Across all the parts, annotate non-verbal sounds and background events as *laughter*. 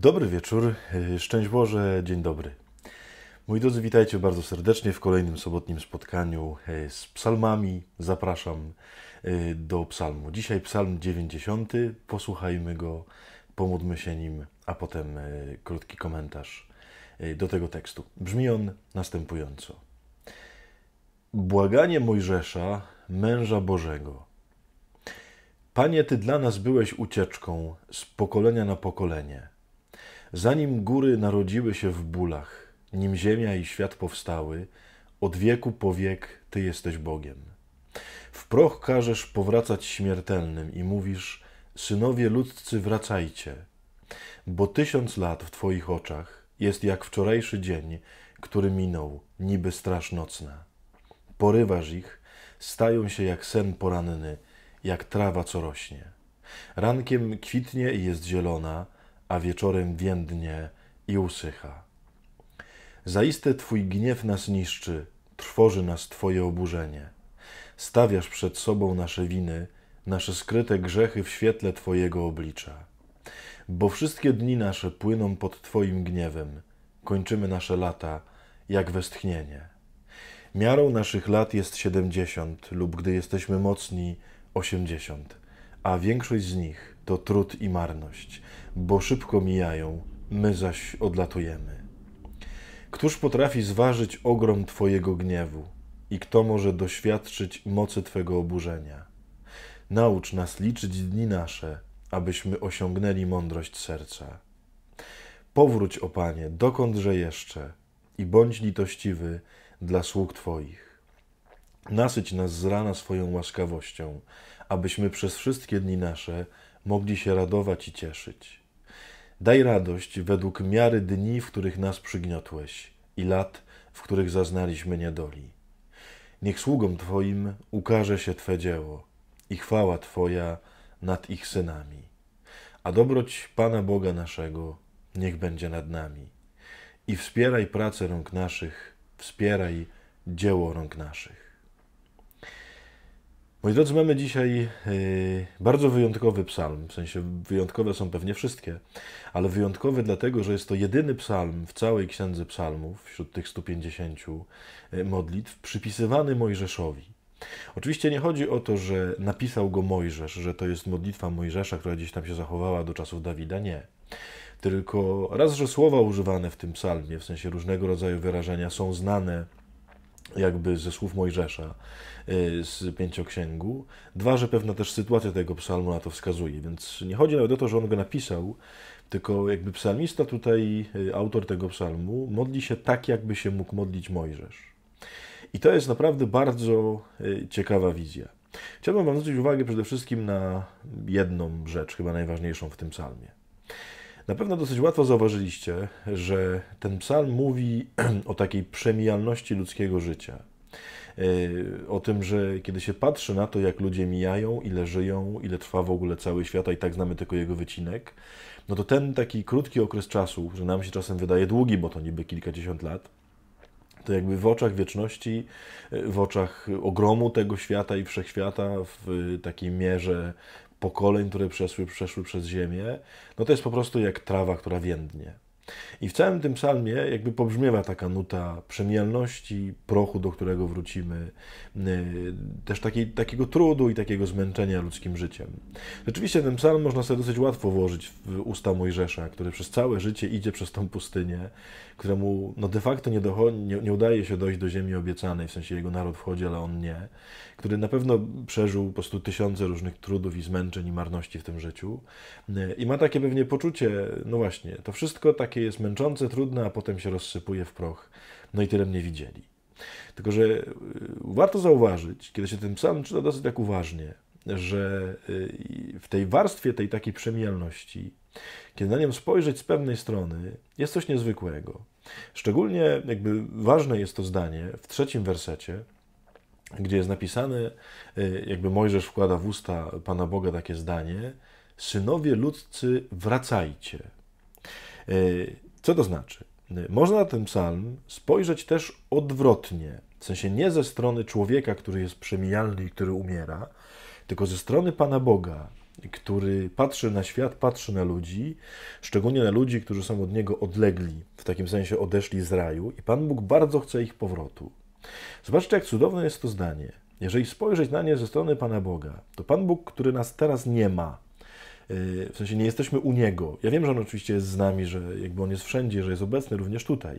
Dobry wieczór, e, szczęść Boże, dzień dobry. Moi drodzy, witajcie bardzo serdecznie w kolejnym sobotnim spotkaniu e, z psalmami. Zapraszam e, do psalmu. Dzisiaj psalm 90, posłuchajmy go, pomódmy się nim, a potem krótki komentarz do tego tekstu. Brzmi on następująco. Błaganie Mojżesza, męża Bożego. Panie, Ty dla nas byłeś ucieczką z pokolenia na pokolenie – Zanim góry narodziły się w bólach, nim ziemia i świat powstały, od wieku po wiek Ty jesteś Bogiem. W proch każesz powracać śmiertelnym i mówisz, synowie ludzcy wracajcie, bo tysiąc lat w Twoich oczach jest jak wczorajszy dzień, który minął, niby straż nocna. Porywasz ich, stają się jak sen poranny, jak trawa, co rośnie. Rankiem kwitnie i jest zielona, a wieczorem więdnie i usycha. Zaiste Twój gniew nas niszczy, trwoży nas Twoje oburzenie. Stawiasz przed sobą nasze winy, nasze skryte grzechy w świetle Twojego oblicza. Bo wszystkie dni nasze płyną pod Twoim gniewem, kończymy nasze lata jak westchnienie. Miarą naszych lat jest siedemdziesiąt lub gdy jesteśmy mocni, osiemdziesiąt, a większość z nich to trud i marność, bo szybko mijają, my zaś odlatujemy. Któż potrafi zważyć ogrom Twojego gniewu i kto może doświadczyć mocy Twego oburzenia? Naucz nas liczyć dni nasze, abyśmy osiągnęli mądrość serca. Powróć, o Panie, dokądże jeszcze i bądź litościwy dla sług Twoich. Nasyć nas z rana swoją łaskawością, abyśmy przez wszystkie dni nasze mogli się radować i cieszyć. Daj radość według miary dni, w których nas przygniotłeś i lat, w których zaznaliśmy niedoli. Niech sługom Twoim ukaże się Twe dzieło i chwała Twoja nad ich synami. A dobroć Pana Boga naszego niech będzie nad nami. I wspieraj pracę rąk naszych, wspieraj dzieło rąk naszych. Moi drodzy, mamy dzisiaj y, bardzo wyjątkowy psalm, w sensie wyjątkowe są pewnie wszystkie, ale wyjątkowy dlatego, że jest to jedyny psalm w całej księdze psalmów, wśród tych 150 y, modlitw, przypisywany Mojżeszowi. Oczywiście nie chodzi o to, że napisał go Mojżesz, że to jest modlitwa Mojżesza, która gdzieś tam się zachowała do czasów Dawida, nie. Tylko raz, że słowa używane w tym psalmie, w sensie różnego rodzaju wyrażenia, są znane jakby ze słów Mojżesza y, z pięcioksięgu. Dwa, że pewna też sytuacja tego psalmu na to wskazuje, więc nie chodzi nawet o to, że on go napisał, tylko jakby psalmista tutaj, y, autor tego psalmu, modli się tak, jakby się mógł modlić Mojżesz. I to jest naprawdę bardzo y, ciekawa wizja. Chciałbym Wam zwrócić uwagę przede wszystkim na jedną rzecz, chyba najważniejszą w tym psalmie. Na pewno dosyć łatwo zauważyliście, że ten psalm mówi *clears throat* o takiej przemijalności ludzkiego życia. E, o tym, że kiedy się patrzy na to, jak ludzie mijają, ile żyją, ile trwa w ogóle cały świat, a i tak znamy tylko jego wycinek, no to ten taki krótki okres czasu, że nam się czasem wydaje długi, bo to niby kilkadziesiąt lat, to jakby w oczach wieczności, e, w oczach ogromu tego świata i wszechświata, w takiej mierze pokoleń, które przeszły, przeszły przez ziemię, no to jest po prostu jak trawa, która więdnie. I w całym tym psalmie jakby pobrzmiewa taka nuta przemijalności, prochu, do którego wrócimy, y, też takiej, takiego trudu i takiego zmęczenia ludzkim życiem. Rzeczywiście ten psalm można sobie dosyć łatwo włożyć w usta Mojżesza, który przez całe życie idzie przez tą pustynię, któremu no de facto nie, dochodzi, nie, nie udaje się dojść do ziemi obiecanej, w sensie jego naród wchodzi, ale on nie, który na pewno przeżył po prostu tysiące różnych trudów i zmęczeń i marności w tym życiu y, i ma takie pewnie poczucie, no właśnie, to wszystko takie jest męczące, trudne, a potem się rozsypuje w proch. No i tyle mnie widzieli. Tylko, że y, warto zauważyć, kiedy się ten psalm czyta dosyć tak uważnie, że y, w tej warstwie tej takiej przemijalności, kiedy na nią spojrzeć z pewnej strony, jest coś niezwykłego. Szczególnie jakby ważne jest to zdanie w trzecim wersecie, gdzie jest napisane, y, jakby Mojżesz wkłada w usta Pana Boga takie zdanie: Synowie ludzcy, wracajcie. E, co to znaczy? E, można na ten psalm spojrzeć też odwrotnie, w sensie nie ze strony człowieka, który jest przemijalny i który umiera, tylko ze strony Pana Boga, który patrzy na świat, patrzy na ludzi, szczególnie na ludzi, którzy są od Niego odlegli, w takim sensie odeszli z raju i Pan Bóg bardzo chce ich powrotu. Zobaczcie, jak cudowne jest to zdanie. Jeżeli spojrzeć na nie ze strony Pana Boga, to Pan Bóg, który nas teraz nie ma, w sensie nie jesteśmy u Niego. Ja wiem, że On oczywiście jest z nami, że jakby On jest wszędzie, że jest obecny również tutaj,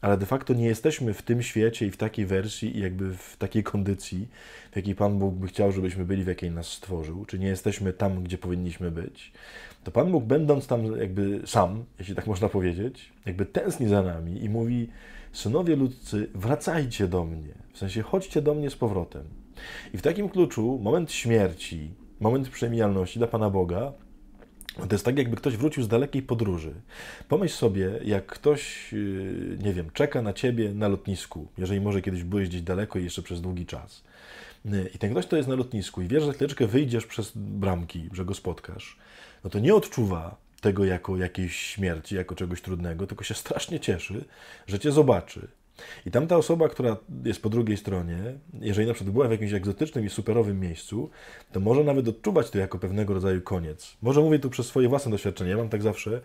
ale de facto nie jesteśmy w tym świecie i w takiej wersji i jakby w takiej kondycji, w jakiej Pan Bóg by chciał, żebyśmy byli, w jakiej nas stworzył, czy nie jesteśmy tam, gdzie powinniśmy być. To Pan Bóg, będąc tam jakby sam, jeśli tak można powiedzieć, jakby tęskni za nami i mówi: Synowie ludzcy, wracajcie do mnie. W sensie chodźcie do mnie z powrotem. I w takim kluczu moment śmierci, moment przemijalności dla Pana Boga to jest tak, jakby ktoś wrócił z dalekiej podróży. Pomyśl sobie, jak ktoś, y, nie wiem, czeka na ciebie na lotnisku, jeżeli może kiedyś byłeś gdzieś daleko i jeszcze przez długi czas. Y, I ten ktoś, to jest na lotnisku i wiesz, że chwileczkę wyjdziesz przez bramki, że go spotkasz, no to nie odczuwa tego jako jakiejś śmierci, jako czegoś trudnego, tylko się strasznie cieszy, że cię zobaczy i tamta osoba, która jest po drugiej stronie, jeżeli na przykład była w jakimś egzotycznym i superowym miejscu, to może nawet odczuwać to jako pewnego rodzaju koniec. Może mówię tu przez swoje własne doświadczenie, ja mam tak zawsze,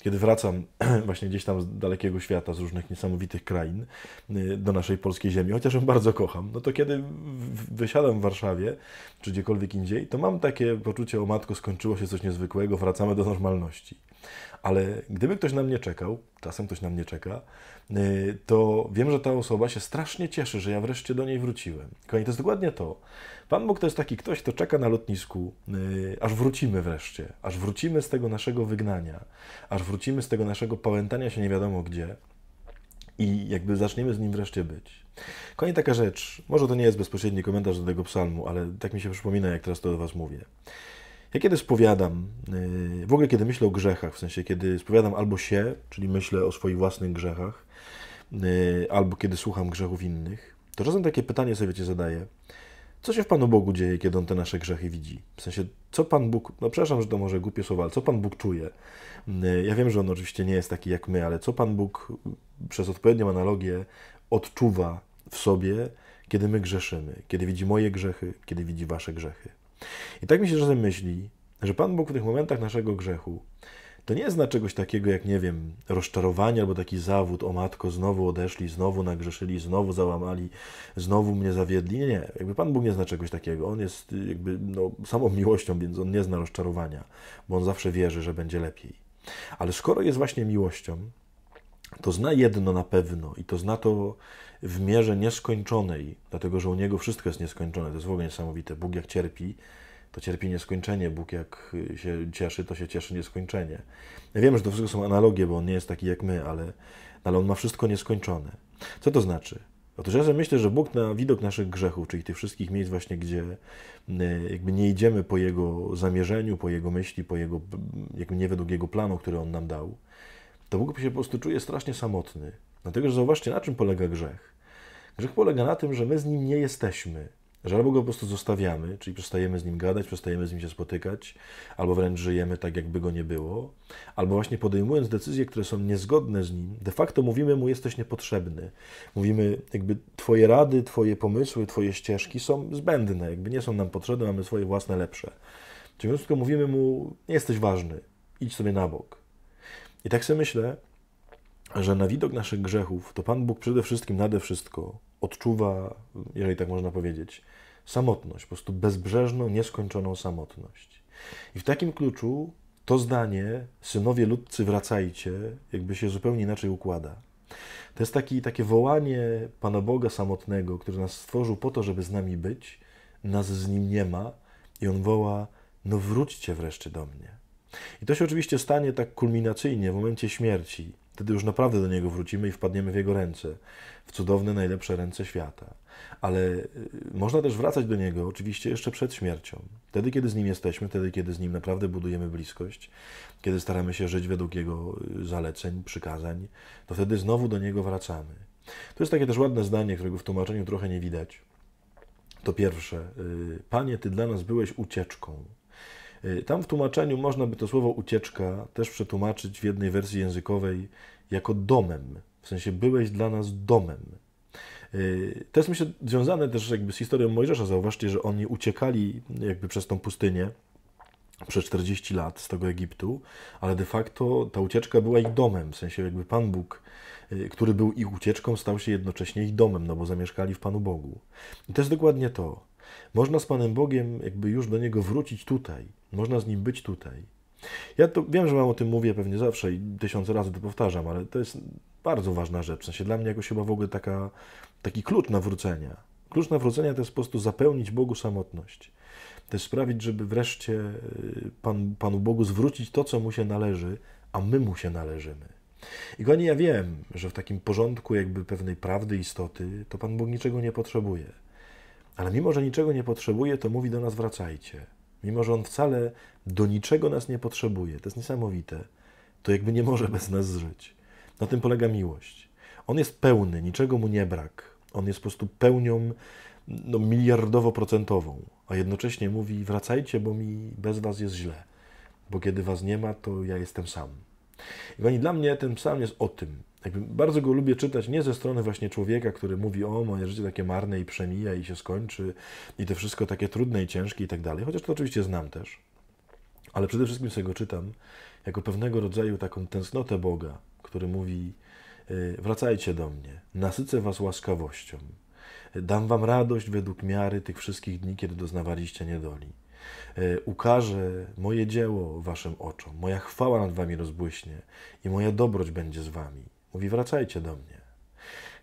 kiedy wracam *clears throat* właśnie gdzieś tam z dalekiego świata, z różnych niesamowitych krain y, do naszej polskiej ziemi, chociaż ją bardzo kocham, no to kiedy wysiadam w Warszawie czy gdziekolwiek indziej, to mam takie poczucie, o matko, skończyło się coś niezwykłego, wracamy do normalności. Ale gdyby ktoś na mnie czekał, czasem ktoś na mnie czeka, y, to wiem, że ta osoba się strasznie cieszy, że ja wreszcie do niej wróciłem. Kochani, to jest dokładnie to, Pan Bóg to jest taki ktoś, kto czeka na lotnisku, yy, aż wrócimy wreszcie, aż wrócimy z tego naszego wygnania, aż wrócimy z tego naszego pałętania się nie wiadomo gdzie i jakby zaczniemy z nim wreszcie być. Koniec taka rzecz, może to nie jest bezpośredni komentarz do tego psalmu, ale tak mi się przypomina, jak teraz to do Was mówię. Ja kiedy spowiadam, y, w ogóle kiedy myślę o grzechach, w sensie kiedy spowiadam albo się, czyli myślę o swoich własnych grzechach, y, albo kiedy słucham grzechów innych, to czasem takie pytanie sobie Cię zadaję, co się w Panu Bogu dzieje, kiedy On te nasze grzechy widzi? W sensie, co Pan Bóg, no przepraszam, że to może głupie słowa, ale co Pan Bóg czuje? Mm, ja wiem, że On oczywiście nie jest taki jak my, ale co Pan Bóg przez odpowiednią analogię odczuwa w sobie, kiedy my grzeszymy, kiedy widzi moje grzechy, kiedy widzi Wasze grzechy? I tak mi się czasem myśli, że Pan Bóg w tych momentach naszego grzechu to nie zna czegoś takiego jak, nie wiem, rozczarowanie albo taki zawód, o matko, znowu odeszli, znowu nagrzeszyli, znowu załamali, znowu mnie zawiedli. Nie, nie, jakby Pan Bóg nie zna czegoś takiego. On jest y, jakby no, samą miłością, więc on nie zna rozczarowania, bo on zawsze wierzy, że będzie lepiej. Ale skoro jest właśnie miłością, to zna jedno na pewno i to zna to w mierze nieskończonej, dlatego że u niego wszystko jest nieskończone. To jest w ogóle niesamowite. Bóg jak cierpi, to cierpi nieskończenie. Bóg jak się cieszy, to się cieszy nieskończenie. Ja wiem, że to wszystko są analogie, bo on nie jest taki jak my, ale, ale on ma wszystko nieskończone. Co to znaczy? Otóż ja sobie myślę, że Bóg na widok naszych grzechów, czyli tych wszystkich miejsc właśnie, gdzie e, jakby nie idziemy po Jego zamierzeniu, po Jego myśli, po Jego, jakby nie według Jego planu, który On nam dał, to Bóg się po prostu czuje strasznie samotny. Dlatego, że zauważcie, na czym polega grzech. Grzech polega na tym, że my z Nim nie jesteśmy. Że albo go po prostu zostawiamy, czyli przestajemy z nim gadać, przestajemy z nim się spotykać, albo wręcz żyjemy tak, jakby go nie było, albo właśnie podejmując decyzje, które są niezgodne z nim, de facto mówimy mu, jesteś niepotrzebny. Mówimy, jakby twoje rady, twoje pomysły, twoje ścieżki są zbędne, jakby nie są nam potrzebne, mamy swoje własne lepsze. Czyli tylko mówimy mu, nie jesteś ważny, idź sobie na bok. I tak sobie myślę, że na widok naszych grzechów to Pan Bóg przede wszystkim, nade wszystko odczuwa, jeżeli tak można powiedzieć, samotność, po prostu bezbrzeżną, nieskończoną samotność. I w takim kluczu to zdanie, synowie ludcy, wracajcie, jakby się zupełnie inaczej układa. To jest taki, takie wołanie Pana Boga samotnego, który nas stworzył po to, żeby z nami być, nas z nim nie ma, i on woła: No, wróćcie wreszcie do mnie. I to się oczywiście stanie tak kulminacyjnie w momencie śmierci, Wtedy już naprawdę do niego wrócimy i wpadniemy w jego ręce, w cudowne, najlepsze ręce świata. Ale y, można też wracać do niego oczywiście jeszcze przed śmiercią. Wtedy, kiedy z nim jesteśmy, wtedy, kiedy z nim naprawdę budujemy bliskość, kiedy staramy się żyć według jego y, zaleceń, przykazań, to wtedy znowu do niego wracamy. To jest takie też ładne zdanie, którego w tłumaczeniu trochę nie widać. To pierwsze, y, Panie, Ty dla nas byłeś ucieczką. Y, tam w tłumaczeniu można by to słowo ucieczka też przetłumaczyć w jednej wersji językowej jako domem. W sensie byłeś dla nas domem. Y, to jest myślę związane też jakby z historią Mojżesza. Zauważcie, że oni uciekali jakby przez tą pustynię przez 40 lat z tego Egiptu, ale de facto ta ucieczka była ich domem, w sensie jakby Pan Bóg, y, który był ich ucieczką, stał się jednocześnie ich domem, no bo zamieszkali w Panu Bogu. I to jest dokładnie to. Można z Panem Bogiem jakby już do Niego wrócić tutaj. Można z Nim być tutaj. Ja to wiem, że Wam o tym mówię pewnie zawsze i tysiące razy to powtarzam, ale to jest bardzo ważna rzecz. W sensie dla mnie jakoś chyba w ogóle taka, taki klucz nawrócenia. Klucz nawrócenia to jest po prostu zapełnić Bogu samotność. To jest sprawić, żeby wreszcie y, Pan, Panu Bogu zwrócić to, co Mu się należy, a my Mu się należymy. I kochani, ja wiem, że w takim porządku jakby pewnej prawdy, istoty, to Pan Bóg niczego nie potrzebuje. Ale mimo, że niczego nie potrzebuje, to mówi do nas wracajcie. Mimo, że on wcale do niczego nas nie potrzebuje, to jest niesamowite, to jakby nie może bez nas żyć. Na tym polega miłość. On jest pełny, niczego mu nie brak. On jest po prostu pełnią no, miliardowo-procentową, a jednocześnie mówi: wracajcie, bo mi bez was jest źle, bo kiedy was nie ma, to ja jestem sam. I oni dla mnie ten psalm jest o tym. Jakby bardzo go lubię czytać nie ze strony właśnie człowieka, który mówi, o moje życie takie marne i przemija i się skończy i to wszystko takie trudne i ciężkie i tak dalej, chociaż to oczywiście znam też, ale przede wszystkim sobie go czytam jako pewnego rodzaju taką tęsknotę Boga, który mówi, y, wracajcie do mnie, nasycę was łaskawością, dam wam radość według miary tych wszystkich dni, kiedy doznawaliście niedoli. E, ukaże moje dzieło waszym oczom, moja chwała nad wami rozbłyśnie i moja dobroć będzie z wami. Mówi, wracajcie do mnie.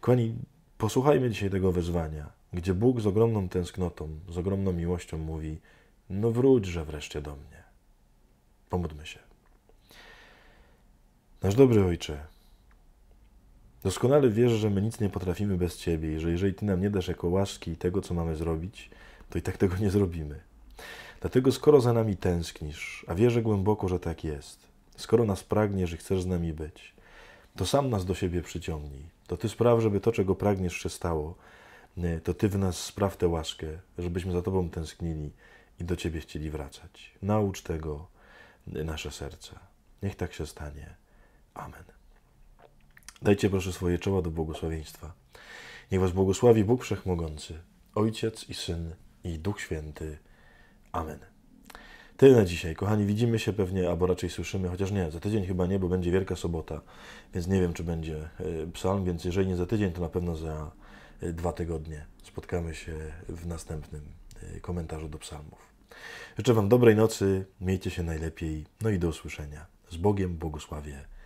Kochani, posłuchajmy dzisiaj tego wezwania, gdzie Bóg z ogromną tęsknotą, z ogromną miłością mówi, no wróćże wreszcie do mnie. Pomódlmy się. Nasz dobry Ojcze, doskonale wiesz, że my nic nie potrafimy bez Ciebie i że jeżeli Ty nam nie dasz jako łaski tego, co mamy zrobić, to i tak tego nie zrobimy. Dlatego skoro za nami tęsknisz, a wierzę głęboko, że tak jest, skoro nas pragniesz i chcesz z nami być, to sam nas do siebie przyciągnij. To Ty spraw, żeby to, czego pragniesz, się stało. Yy, to Ty w nas spraw tę łaskę, żebyśmy za Tobą tęsknili i do Ciebie chcieli wracać. Naucz tego yy, nasze serca. Niech tak się stanie. Amen. Dajcie proszę swoje czoła do błogosławieństwa. Niech Was błogosławi Bóg Wszechmogący, Ojciec i Syn i Duch Święty. Amen. Tyle na dzisiaj. Kochani, widzimy się pewnie, albo raczej słyszymy, chociaż nie, za tydzień chyba nie, bo będzie Wielka Sobota, więc nie wiem, czy będzie e, psalm, więc jeżeli nie za tydzień, to na pewno za e, dwa tygodnie spotkamy się w następnym e, komentarzu do psalmów. Życzę Wam dobrej nocy, miejcie się najlepiej, no i do usłyszenia. Z Bogiem, błogosławie.